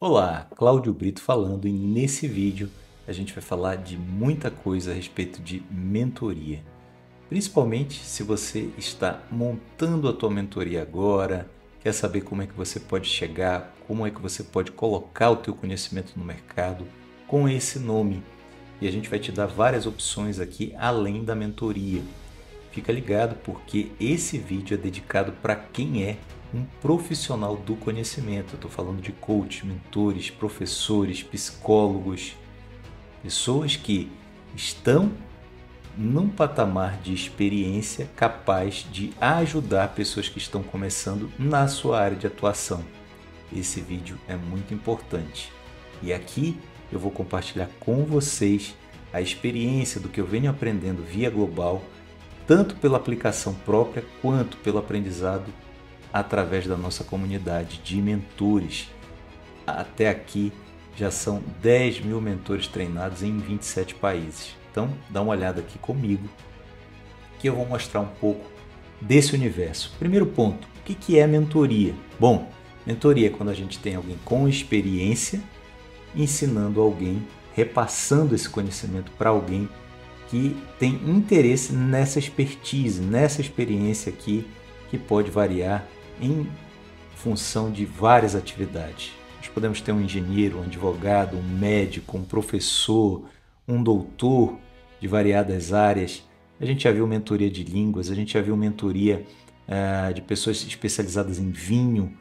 Olá, Cláudio Brito falando e nesse vídeo a gente vai falar de muita coisa a respeito de mentoria. Principalmente se você está montando a tua mentoria agora, quer saber como é que você pode chegar, como é que você pode colocar o teu conhecimento no mercado com esse nome. E a gente vai te dar várias opções aqui além da mentoria. Fica ligado porque esse vídeo é dedicado para quem é um profissional do conhecimento. Estou falando de coach, mentores, professores, psicólogos, pessoas que estão num patamar de experiência capaz de ajudar pessoas que estão começando na sua área de atuação. Esse vídeo é muito importante. E aqui eu vou compartilhar com vocês a experiência do que eu venho aprendendo via global, tanto pela aplicação própria quanto pelo aprendizado através da nossa comunidade de mentores. Até aqui já são 10 mil mentores treinados em 27 países. Então, dá uma olhada aqui comigo que eu vou mostrar um pouco desse universo. Primeiro ponto: o que é mentoria? Bom, mentoria é quando a gente tem alguém com experiência ensinando alguém, repassando esse conhecimento para alguém que tem interesse nessa expertise, nessa experiência aqui, que pode variar em função de várias atividades. Nós podemos ter um engenheiro, um advogado, um médico, um professor, um doutor de variadas áreas. A gente já viu mentoria de línguas, a gente já viu mentoria uh, de pessoas especializadas em vinho.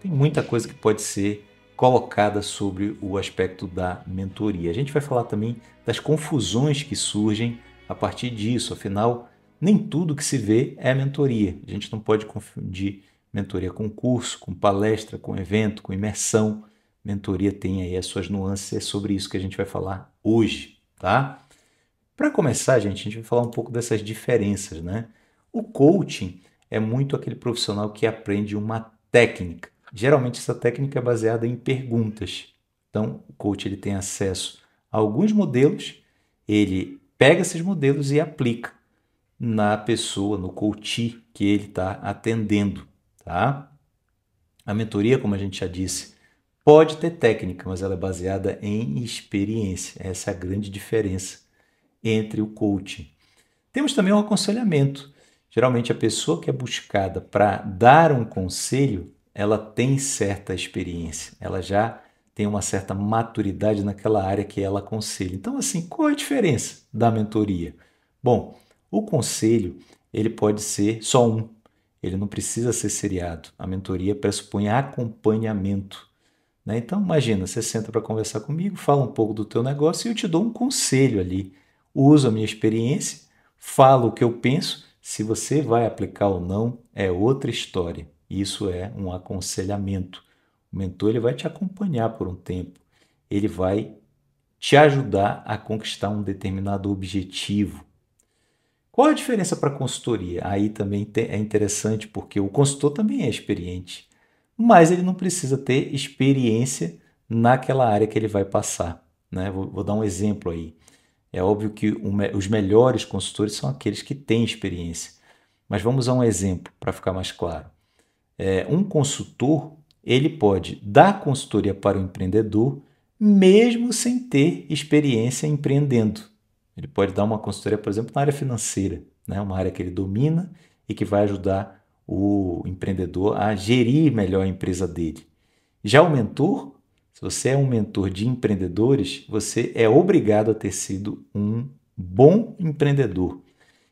Tem muita coisa que pode ser colocada sobre o aspecto da mentoria. A gente vai falar também das confusões que surgem a partir disso. Afinal, nem tudo que se vê é mentoria. A gente não pode confundir mentoria com curso, com palestra, com evento, com imersão. Mentoria tem aí as suas nuances, é sobre isso que a gente vai falar hoje, tá? Para começar, gente, a gente vai falar um pouco dessas diferenças, né? O coaching é muito aquele profissional que aprende uma técnica. Geralmente essa técnica é baseada em perguntas. Então, o coach ele tem acesso a alguns modelos, ele pega esses modelos e aplica na pessoa, no coach que ele está atendendo tá? A mentoria, como a gente já disse, pode ter técnica, mas ela é baseada em experiência. Essa é a grande diferença entre o coaching. Temos também o um aconselhamento. Geralmente a pessoa que é buscada para dar um conselho, ela tem certa experiência, ela já tem uma certa maturidade naquela área que ela aconselha. Então, assim, qual é a diferença da mentoria? Bom, o conselho ele pode ser só um, ele não precisa ser seriado. A mentoria pressupõe acompanhamento. Né? Então, imagina, você senta para conversar comigo, fala um pouco do teu negócio e eu te dou um conselho ali. Uso a minha experiência, falo o que eu penso. Se você vai aplicar ou não, é outra história. Isso é um aconselhamento. O mentor ele vai te acompanhar por um tempo. Ele vai te ajudar a conquistar um determinado objetivo. Qual a diferença para consultoria? Aí também é interessante porque o consultor também é experiente, mas ele não precisa ter experiência naquela área que ele vai passar. Né? Vou, vou dar um exemplo aí. É óbvio que os melhores consultores são aqueles que têm experiência, mas vamos a um exemplo para ficar mais claro. É, um consultor ele pode dar consultoria para o empreendedor mesmo sem ter experiência empreendendo. Ele pode dar uma consultoria, por exemplo, na área financeira, né? uma área que ele domina e que vai ajudar o empreendedor a gerir melhor a empresa dele. Já o mentor, se você é um mentor de empreendedores, você é obrigado a ter sido um bom empreendedor.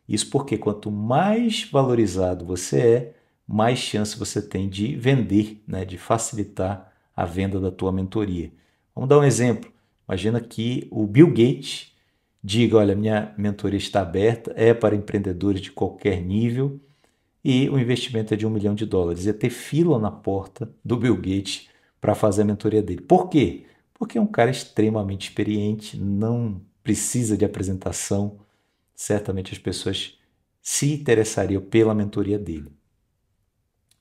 Isso porque quanto mais valorizado você é, mais chance você tem de vender, né? de facilitar a venda da tua mentoria. Vamos dar um exemplo. Imagina que o Bill Gates diga: olha, minha mentoria está aberta, é para empreendedores de qualquer nível e o investimento é de um milhão de dólares. Ia é ter fila na porta do Bill Gates para fazer a mentoria dele. Por quê? Porque é um cara extremamente experiente, não precisa de apresentação. Certamente as pessoas se interessariam pela mentoria dele.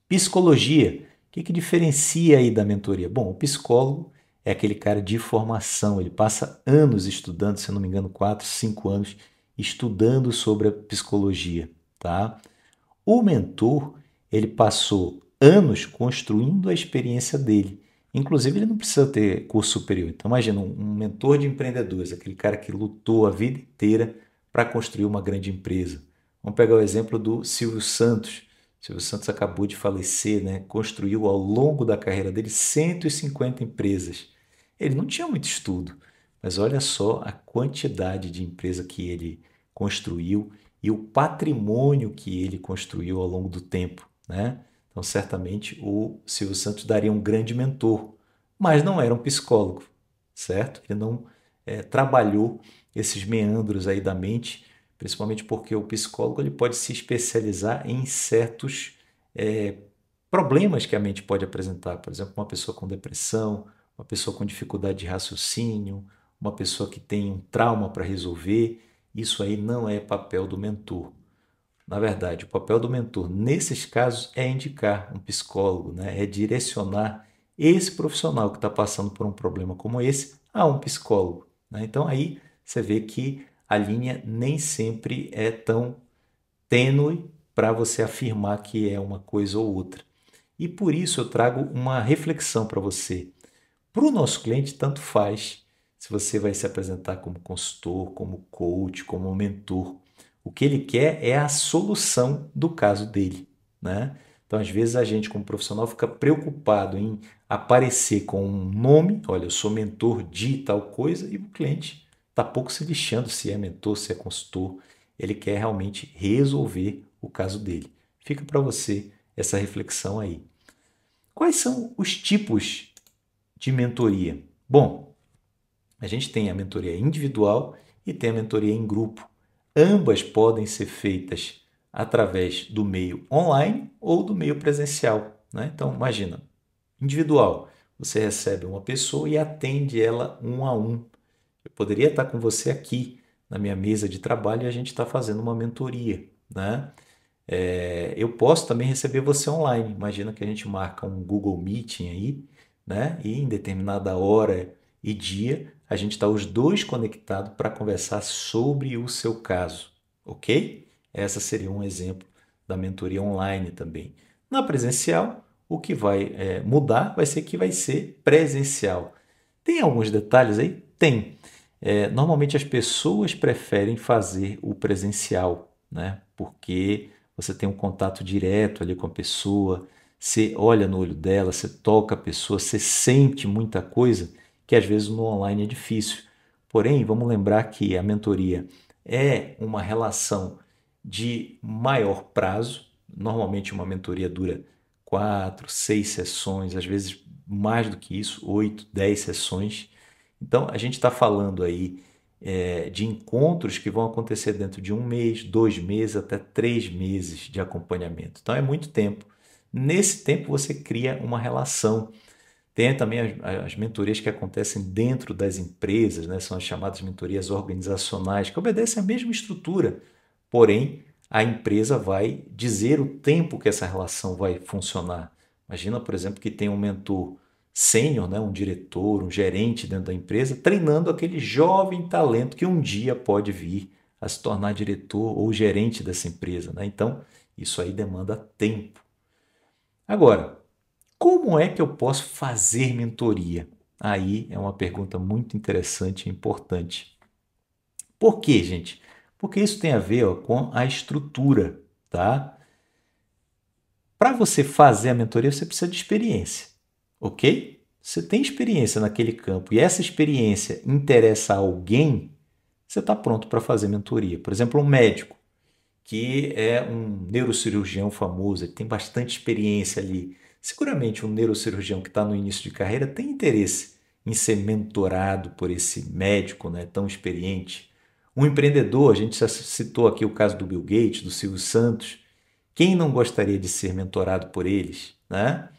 Psicologia. O que, que diferencia aí da mentoria? Bom, o psicólogo é aquele cara de formação. Ele passa anos estudando, se não me engano, 4, 5 anos, estudando sobre a psicologia. Tá? O mentor, ele passou anos construindo a experiência dele. Inclusive, ele não precisa ter curso superior. Então, imagina um mentor de empreendedores, aquele cara que lutou a vida inteira para construir uma grande empresa. Vamos pegar o exemplo do Silvio Santos. Silvio Santos acabou de falecer, né? construiu ao longo da carreira dele 150 empresas. Ele não tinha muito estudo, mas olha só a quantidade de empresa que ele construiu e o patrimônio que ele construiu ao longo do tempo, né? Então, certamente o Silvio Santos daria um grande mentor, mas não era um psicólogo, certo? Ele não é, trabalhou esses meandros aí da mente, principalmente porque o psicólogo ele pode se especializar em certos é, problemas que a mente pode apresentar, por exemplo, uma pessoa com depressão, uma pessoa com dificuldade de raciocínio, uma pessoa que tem um trauma para resolver, isso aí não é papel do mentor. Na verdade, o papel do mentor nesses casos é indicar um psicólogo, né? é direcionar esse profissional que está passando por um problema como esse a um psicólogo. Né? Então aí você vê que a linha nem sempre é tão tênue para você afirmar que é uma coisa ou outra. E por isso eu trago uma reflexão para você. Para o nosso cliente, tanto faz se você vai se apresentar como consultor, como coach, como mentor. O que ele quer é a solução do caso dele. Né? Então, às vezes, a gente, como profissional, fica preocupado em aparecer com um nome: olha, eu sou mentor de tal coisa, e o cliente está pouco se lixando se é mentor, se é consultor. Ele quer realmente resolver o caso dele. Fica para você essa reflexão aí. Quais são os tipos de mentoria? Bom, a gente tem a mentoria individual e tem a mentoria em grupo. Ambas podem ser feitas através do meio online ou do meio presencial. Né? Então, imagina, individual, você recebe uma pessoa e atende ela um a um. Eu poderia estar com você aqui na minha mesa de trabalho e a gente está fazendo uma mentoria. Né? É, eu posso também receber você online. Imagina que a gente marca um Google Meeting aí né? E em determinada hora e dia, a gente está os dois conectados para conversar sobre o seu caso, ok? Essa seria um exemplo da mentoria online também. Na presencial, o que vai é, mudar vai ser que vai ser presencial. Tem alguns detalhes aí? Tem. É, normalmente as pessoas preferem fazer o presencial, né? Porque você tem um contato direto ali com a pessoa, você olha no olho dela, você toca a pessoa, você sente muita coisa que às vezes no online é difícil. Porém, vamos lembrar que a mentoria é uma relação de maior prazo. Normalmente uma mentoria dura quatro, seis sessões, às vezes mais do que isso, oito, dez sessões. Então a gente está falando aí é, de encontros que vão acontecer dentro de um mês, dois meses, até três meses de acompanhamento. Então é muito tempo. Nesse tempo você cria uma relação. Tem também as, as, mentorias que acontecem dentro das empresas, né? são as chamadas mentorias organizacionais, que obedecem à mesma estrutura, porém a empresa vai dizer o tempo que essa relação vai funcionar. Imagina, por exemplo, que tem um mentor sênior, né? um diretor, um gerente dentro da empresa, treinando aquele jovem talento que um dia pode vir a se tornar diretor ou gerente dessa empresa. Né? Então, isso aí demanda tempo. Agora, como é que eu posso fazer mentoria? Aí é uma pergunta muito interessante e importante. Por quê, gente? Porque isso tem a ver ó, com a estrutura, tá? Para você fazer a mentoria, você precisa de experiência, ok? Você tem experiência naquele campo e essa experiência interessa a alguém, você está pronto para fazer mentoria. Por exemplo, um médico que é um neurocirurgião famoso, ele tem bastante experiência ali. Seguramente um neurocirurgião que está no início de carreira tem interesse em ser mentorado por esse médico né, tão experiente. Um empreendedor, a gente já citou aqui o caso do Bill Gates, do Silvio Santos. Quem não gostaria de ser mentorado por eles? Né?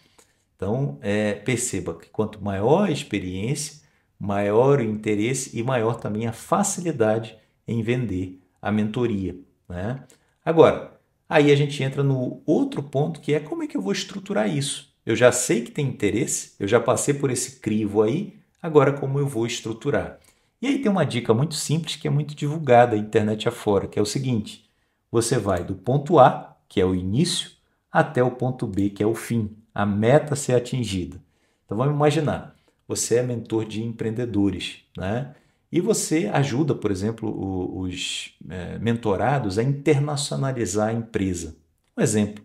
Então, é, perceba que quanto maior a experiência, maior o interesse e maior também a facilidade em vender a mentoria. Né? Agora, aí a gente entra no outro ponto que é como é que eu vou estruturar isso? Eu já sei que tem interesse, eu já passei por esse crivo aí, agora como eu vou estruturar? E aí tem uma dica muito simples que é muito divulgada internet afora, que é o seguinte: você vai do ponto A, que é o início, até o ponto B, que é o fim, a meta a ser atingida. Então vamos imaginar, você é mentor de empreendedores, né? E você ajuda, por exemplo, o, os é, mentorados a internacionalizar a empresa. Um exemplo.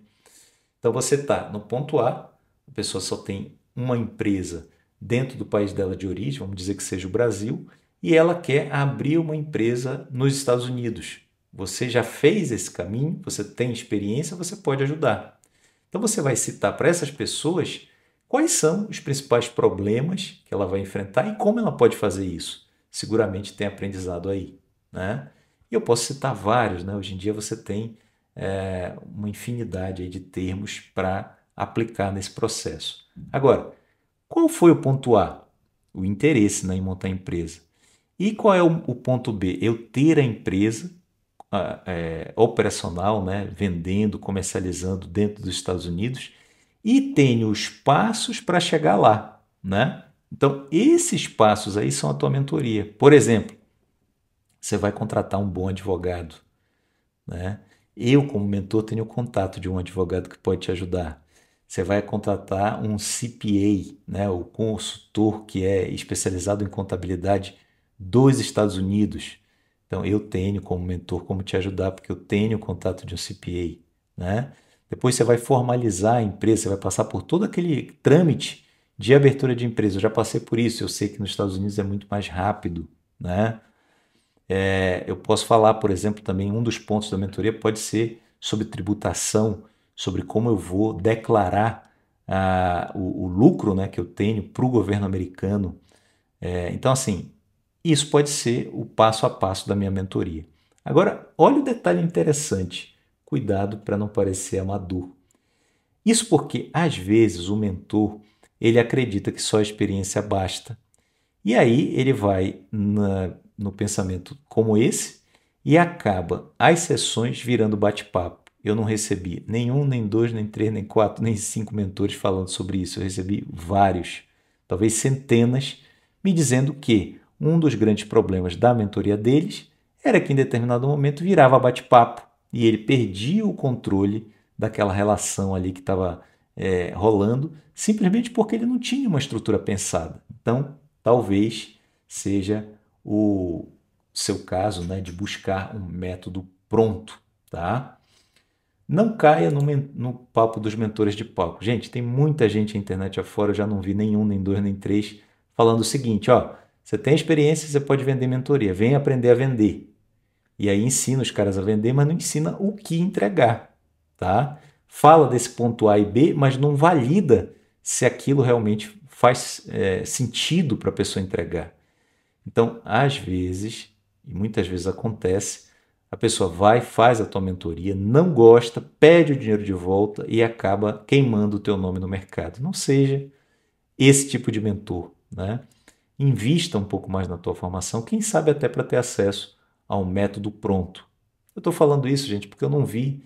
Então você está no ponto A, a pessoa só tem uma empresa dentro do país dela de origem, vamos dizer que seja o Brasil, e ela quer abrir uma empresa nos Estados Unidos. Você já fez esse caminho, você tem experiência, você pode ajudar. Então você vai citar para essas pessoas quais são os principais problemas que ela vai enfrentar e como ela pode fazer isso seguramente tem aprendizado aí. Né? E eu posso citar vários, né? hoje em dia você tem é, uma infinidade de termos para aplicar nesse processo. Agora, qual foi o ponto A? O interesse né, em montar a empresa. E qual é o, o ponto B? Eu ter a empresa a, é, operacional, né, vendendo, comercializando dentro dos Estados Unidos e tenho os passos para chegar lá. Né? Então, esses passos aí são a tua mentoria. Por exemplo, você vai contratar um bom advogado. Né? Eu, como mentor, tenho o contato de um advogado que pode te ajudar. Você vai contratar um CPA, né? o consultor que é especializado em contabilidade dos Estados Unidos. Então, eu tenho como mentor como te ajudar, porque eu tenho o contato de um CPA. Né? Depois você vai formalizar a empresa, você vai passar por todo aquele trâmite de abertura de empresa. Eu já passei por isso, eu sei que nos Estados Unidos é muito mais rápido, né? É, eu posso falar, por exemplo, também um dos pontos da mentoria pode ser sobre tributação, sobre como eu vou declarar ah, o, o, lucro né, que eu tenho para o governo americano. É, então, assim, isso pode ser o passo a passo da minha mentoria. Agora, olha o detalhe interessante. Cuidado para não parecer amador. Isso porque, às vezes, o mentor ele acredita que só a experiência basta. E aí ele vai na, no pensamento como esse e acaba as sessões virando bate-papo. Eu não recebi nenhum, nem dois, nem três, nem quatro, nem cinco mentores falando sobre isso. Eu recebi vários, talvez centenas, me dizendo que um dos grandes problemas da mentoria deles era que em determinado momento virava bate-papo e ele perdia o controle daquela relação ali que estava é, rolando, simplesmente porque ele não tinha uma estrutura pensada. Então, talvez seja o seu caso né, de buscar um método pronto, tá? Não caia no, no, papo dos mentores de palco. Gente, tem muita gente na internet afora, eu já não vi nenhum, nem dois, nem três, falando o seguinte: ó, você tem experiência, você pode vender mentoria, vem aprender a vender. E aí ensina os caras a vender, mas não ensina o que entregar, tá? fala desse ponto A e B, mas não valida se aquilo realmente faz é, sentido para a pessoa entregar. Então, às vezes, e muitas vezes acontece, a pessoa vai, faz a tua mentoria, não gosta, pede o dinheiro de volta e acaba queimando o teu nome no mercado. Não seja esse tipo de mentor, né? Invista um pouco mais na tua formação, quem sabe até para ter acesso a um método pronto. Eu estou falando isso, gente, porque eu não vi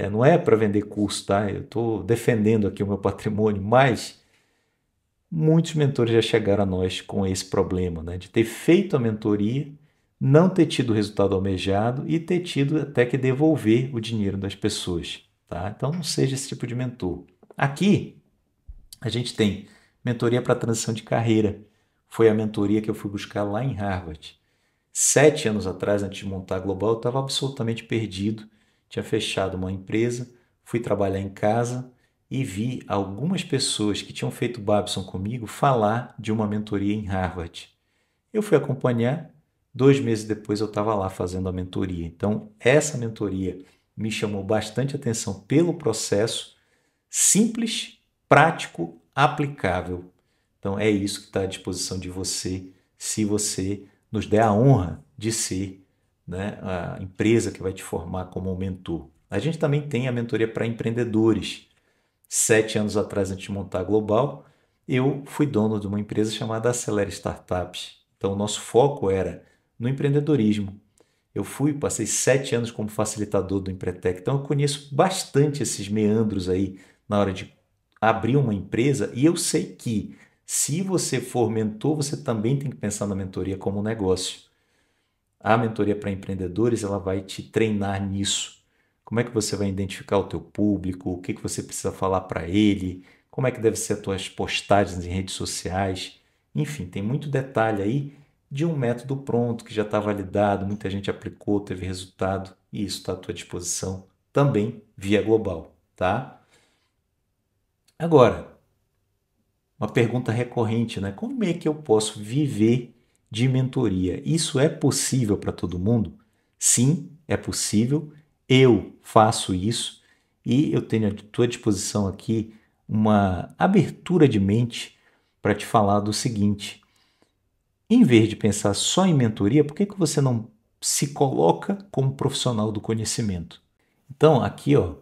é, não é para vender curso, tá? Eu estou defendendo aqui o meu patrimônio, mas muitos mentores já chegaram a nós com esse problema, né? De ter feito a mentoria, não ter tido o resultado almejado e ter tido até que devolver o dinheiro das pessoas, tá? Então não seja esse tipo de mentor. Aqui a gente tem mentoria para transição de carreira. Foi a mentoria que eu fui buscar lá em Harvard. Sete anos atrás, antes de montar a Global, eu estava absolutamente perdido tinha fechado uma empresa, fui trabalhar em casa e vi algumas pessoas que tinham feito Babson comigo falar de uma mentoria em Harvard. Eu fui acompanhar, dois meses depois eu estava lá fazendo a mentoria. Então, essa mentoria me chamou bastante atenção pelo processo simples, prático, aplicável. Então, é isso que está à disposição de você se você nos der a honra de ser né, a empresa que vai te formar como mentor. A gente também tem a mentoria para empreendedores. Sete anos atrás, antes de montar a Global, eu fui dono de uma empresa chamada Acelera Startups. Então, o nosso foco era no empreendedorismo. Eu fui, passei sete anos como facilitador do Empretec, então eu conheço bastante esses meandros aí na hora de abrir uma empresa e eu sei que se você for mentor, você também tem que pensar na mentoria como um negócio. A mentoria para empreendedores, ela vai te treinar nisso. Como é que você vai identificar o teu público? O que, que você precisa falar para ele? Como é que deve ser as tuas postagens em redes sociais? Enfim, tem muito detalhe aí de um método pronto que já está validado, muita gente aplicou, teve resultado e isso está à tua disposição também via global, tá? Agora, uma pergunta recorrente, né? Como é que eu posso viver de mentoria. Isso é possível para todo mundo? Sim, é possível. Eu faço isso e eu tenho à tua disposição aqui uma abertura de mente para te falar do seguinte: em vez de pensar só em mentoria, por que, que você não se coloca como profissional do conhecimento? Então, aqui, ó,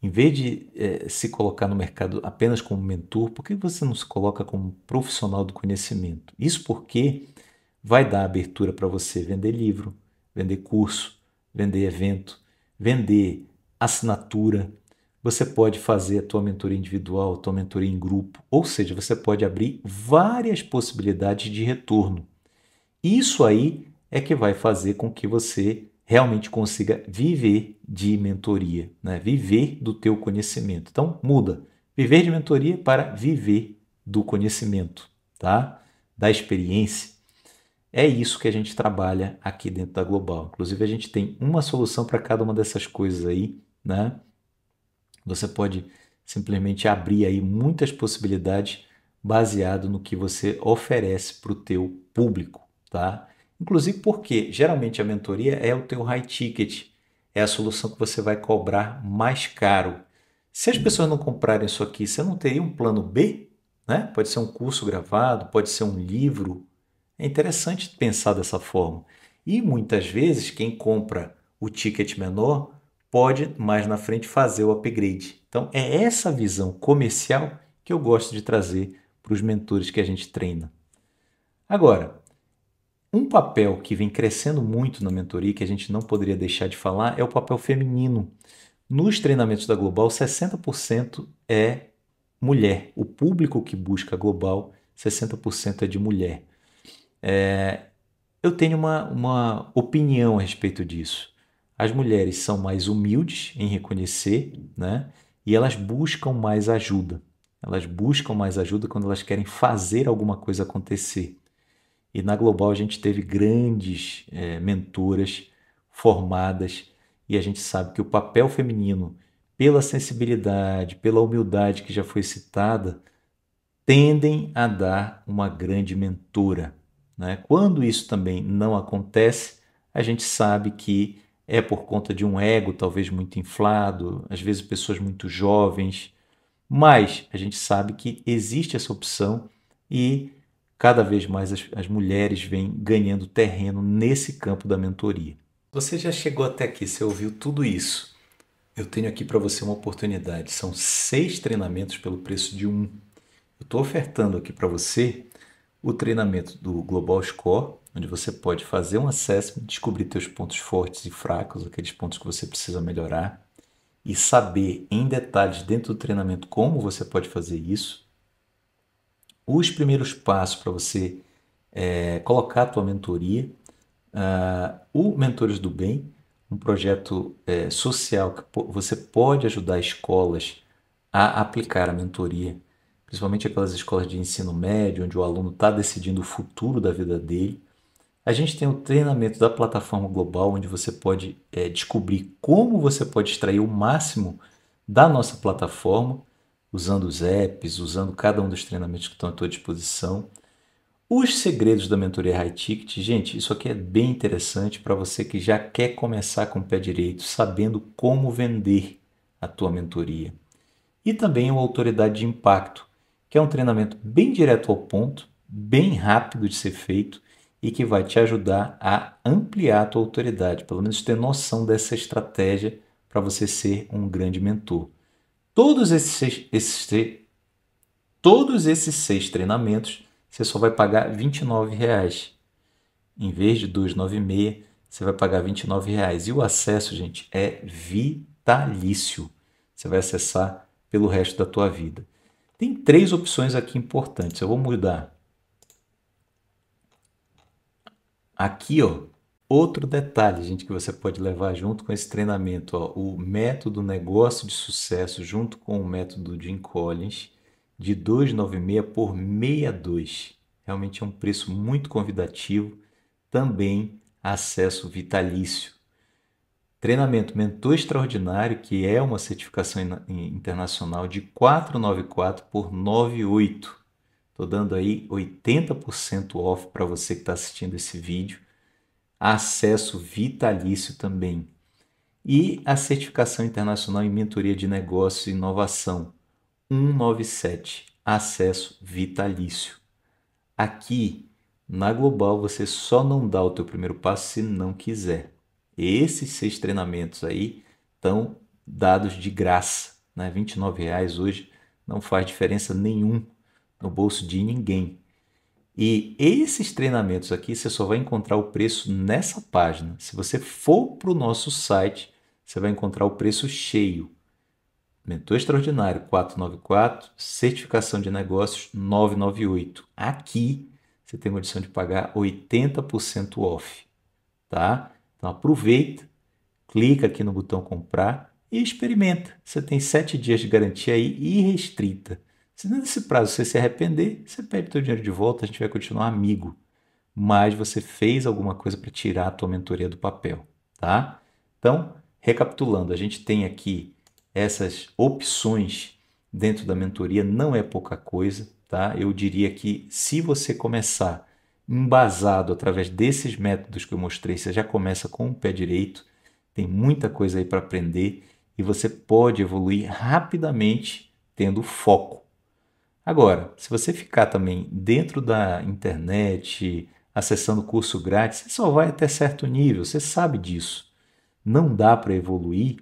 em vez de eh, se colocar no mercado apenas como mentor, por que você não se coloca como profissional do conhecimento? Isso porque vai dar abertura para você vender livro, vender curso, vender evento, vender assinatura. Você pode fazer a tua mentoria individual, a tua mentoria em grupo, ou seja, você pode abrir várias possibilidades de retorno. Isso aí é que vai fazer com que você realmente consiga viver de mentoria, né? viver do teu conhecimento. Então, muda. Viver de mentoria para viver do conhecimento, tá? Da experiência é isso que a gente trabalha aqui dentro da Global. Inclusive, a gente tem uma solução para cada uma dessas coisas aí, né? Você pode simplesmente abrir aí muitas possibilidades baseado no que você oferece para o teu público, tá? Inclusive porque geralmente a mentoria é o teu high ticket, é a solução que você vai cobrar mais caro. Se as pessoas não comprarem isso aqui, você não teria um plano B, né? Pode ser um curso gravado, pode ser um livro, é interessante pensar dessa forma. E muitas vezes quem compra o ticket menor pode mais na frente fazer o upgrade. Então é essa visão comercial que eu gosto de trazer para os mentores que a gente treina. Agora, um papel que vem crescendo muito na mentoria, que a gente não poderia deixar de falar, é o papel feminino. Nos treinamentos da Global, 60% é mulher. O público que busca a Global, 60% é de mulher. É, eu tenho uma, uma opinião a respeito disso. As mulheres são mais humildes em reconhecer, né? E elas buscam mais ajuda. Elas buscam mais ajuda quando elas querem fazer alguma coisa acontecer. E na Global a gente teve grandes é, mentoras formadas e a gente sabe que o papel feminino, pela sensibilidade, pela humildade que já foi citada, tendem a dar uma grande mentora. Né? Quando isso também não acontece, a gente sabe que é por conta de um ego talvez muito inflado, às vezes pessoas muito jovens, mas a gente sabe que existe essa opção e cada vez mais as, as mulheres vêm ganhando terreno nesse campo da mentoria. Você já chegou até aqui, você ouviu tudo isso. Eu tenho aqui para você uma oportunidade. São seis treinamentos pelo preço de um. Eu estou ofertando aqui para você o treinamento do Global Score, onde você pode fazer um assessment, descobrir seus pontos fortes e fracos, aqueles pontos que você precisa melhorar, e saber em detalhes dentro do treinamento como você pode fazer isso. Os primeiros passos para você é, colocar a tua mentoria, uh, o Mentores do Bem, um projeto é, social que você pode ajudar escolas a aplicar a mentoria principalmente aquelas escolas de ensino médio, onde o aluno está decidindo o futuro da vida dele. A gente tem o treinamento da plataforma global, onde você pode é, descobrir como você pode extrair o máximo da nossa plataforma, usando os apps, usando cada um dos treinamentos que estão à tua disposição. Os segredos da mentoria High Ticket, gente, isso aqui é bem interessante para você que já quer começar com o pé direito, sabendo como vender a tua mentoria. E também o Autoridade de Impacto, que é um treinamento bem direto ao ponto, bem rápido de ser feito e que vai te ajudar a ampliar a tua autoridade, pelo menos ter noção dessa estratégia para você ser um grande mentor. Todos esses, esses, todos esses seis treinamentos você só vai pagar R$ 29,00. Em vez de R$ 2,96, você vai pagar R$ 29,00. E o acesso, gente, é vitalício. Você vai acessar pelo resto da tua vida. Tem três opções aqui importantes. Eu vou mudar. Aqui, ó, outro detalhe, gente, que você pode levar junto com esse treinamento, ó, o método negócio de sucesso junto com o método Jim Collins de 296 por 62. Realmente é um preço muito convidativo, também acesso vitalício treinamento mentor extraordinário, que é uma certificação internacional de 494 por 98. Estou dando aí 80% off para você que está assistindo esse vídeo. Acesso vitalício também. E a certificação internacional em mentoria de Negócios e inovação, 197. Acesso vitalício. Aqui, na Global, você só não dá o teu primeiro passo se não quiser. Esses seis treinamentos aí estão dados de graça, né? R$ reais hoje não faz diferença nenhum no bolso de ninguém. E esses treinamentos aqui você só vai encontrar o preço nessa página. Se você for para o nosso site, você vai encontrar o preço cheio. Mentor Extraordinário 494, Certificação de Negócios 998. Aqui você tem condição de pagar 80% off, tá? Então aproveita, clica aqui no botão comprar e experimenta. Você tem sete dias de garantia aí irrestrita. Se nesse prazo você se arrepender, você pede o seu dinheiro de volta, a gente vai continuar amigo. Mas você fez alguma coisa para tirar a tua mentoria do papel, tá? Então, recapitulando, a gente tem aqui essas opções dentro da mentoria, não é pouca coisa, tá? Eu diria que se você começar embasado através desses métodos que eu mostrei, você já começa com o pé direito, tem muita coisa aí para aprender e você pode evoluir rapidamente tendo foco. Agora, se você ficar também dentro da internet, acessando curso grátis, você só vai até certo nível, você sabe disso. Não dá para evoluir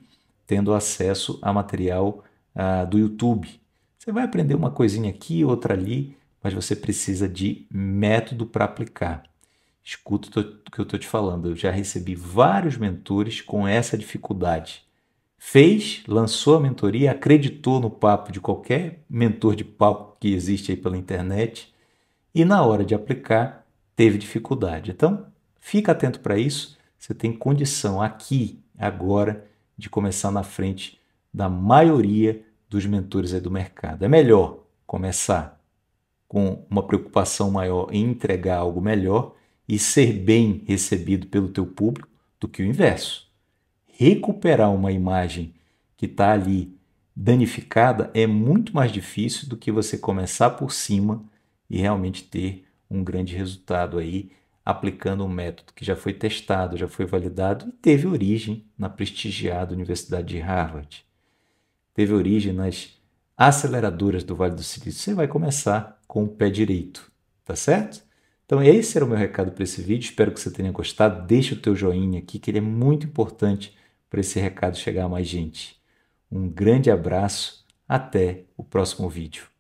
tendo acesso a material ah, do YouTube. Você vai aprender uma coisinha aqui, outra ali, mas você precisa de método para aplicar. Escuta o que eu estou te falando. Eu já recebi vários mentores com essa dificuldade. Fez, lançou a mentoria, acreditou no papo de qualquer mentor de palco que existe aí pela internet e na hora de aplicar teve dificuldade. Então, fica atento para isso. Você tem condição aqui, agora, de começar na frente da maioria dos mentores aí do mercado. É melhor começar com uma preocupação maior em entregar algo melhor e ser bem recebido pelo teu público do que o inverso. Recuperar uma imagem que está ali danificada é muito mais difícil do que você começar por cima e realmente ter um grande resultado aí aplicando um método que já foi testado, já foi validado e teve origem na prestigiada Universidade de Harvard. Teve origem nas aceleradoras do Vale do Silício. Você vai começar com o pé direito, tá certo? Então esse era o meu recado para esse vídeo, espero que você tenha gostado, deixa o teu joinha aqui que ele é muito importante para esse recado chegar a mais gente. Um grande abraço, até o próximo vídeo.